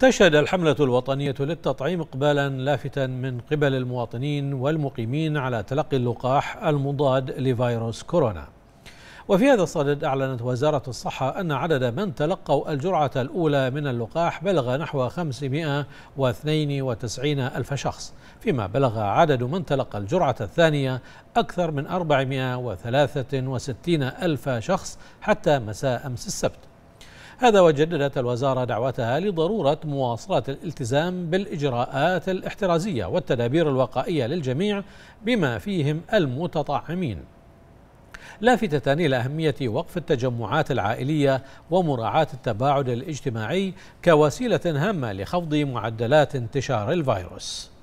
تشهد الحملة الوطنية للتطعيم إقبالا لافتا من قبل المواطنين والمقيمين على تلقي اللقاح المضاد لفيروس كورونا وفي هذا الصدد أعلنت وزارة الصحة أن عدد من تلقوا الجرعة الأولى من اللقاح بلغ نحو 592 ألف شخص فيما بلغ عدد من تلقى الجرعة الثانية أكثر من 463 ألف شخص حتى مساء أمس السبت هذا وجددت الوزارة دعوتها لضرورة مواصلة الالتزام بالإجراءات الاحترازية والتدابير الوقائية للجميع بما فيهم المتطعمين لافتة إلى أهمية وقف التجمعات العائلية ومراعاة التباعد الاجتماعي كوسيلة هامة لخفض معدلات انتشار الفيروس